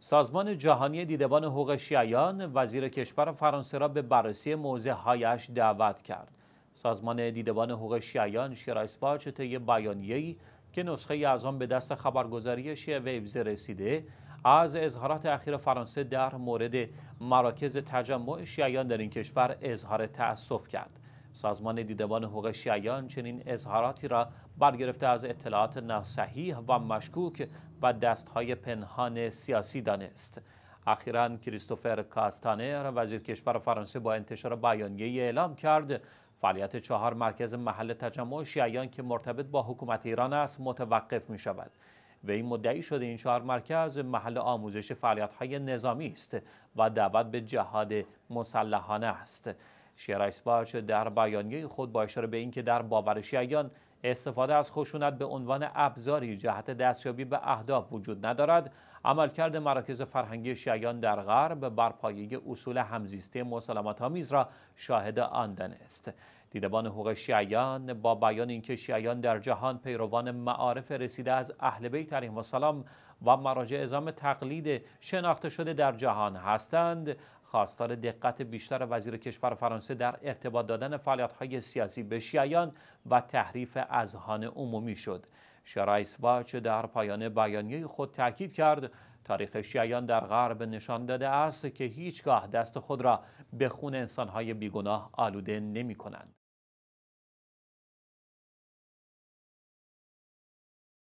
سازمان جهانی دیدبان حقوق شیعیان وزیر کشور فرانسه را به بررسی موضع هایش دعوت کرد. سازمان دیدبان حقوق شیعیان شیرایسپاچ طی بیانیه‌ای که نسخه از آن به دست خبرگزاری شیعه ویوز رسیده از اظهارات اخیر فرانسه در مورد مراکز تجمع شیعیان در این کشور اظهار تأسف کرد. سازمان دیدبان حقوق شیعیان چنین اظهاراتی را برگرفته از اطلاعات ناصحیح و مشکوک و دستهای پنهان سیاسی دانست اخیرا کریستوفر کاستانر وزیر کشور فرانسه با انتشار بیانیه اعلام کرد فعالیت چهار مرکز محل تجمع شیعیان که مرتبط با حکومت ایران است متوقف می شود و این مدعی شده این چهار مرکز محل آموزش فعالیت های نظامی است و دعوت به جهاد مسلحانه است شیرایسواج در بیانیه خود با اشاره به اینکه در باور شیعیان استفاده از خشونت به عنوان ابزاری جهت دستیابی به اهداف وجود ندارد عملکرد مراکز فرهنگی شیعیان در غرب بر پایه اصول همزیستی مسالمت آمیز را شاهد آن دانست دیدبان حقوق شیعیان با بیان اینکه شیعیان در جهان پیروان معارف رسیده از اهل بیت علیهم السلام و مراجع اعزام تقلید شناخته شده در جهان هستند خواستار دقت بیشتر وزیر کشور فرانسه در ارتباط دادن فعالیت‌های سیاسی به شیعیان و تحریف اذهان عمومی شد. شرایس واچ در پایان بیانیه خود تاکید کرد تاریخ شیعیان در غرب نشان داده است که هیچگاه دست خود را به خون انسانهای بیگناه آلوده نمی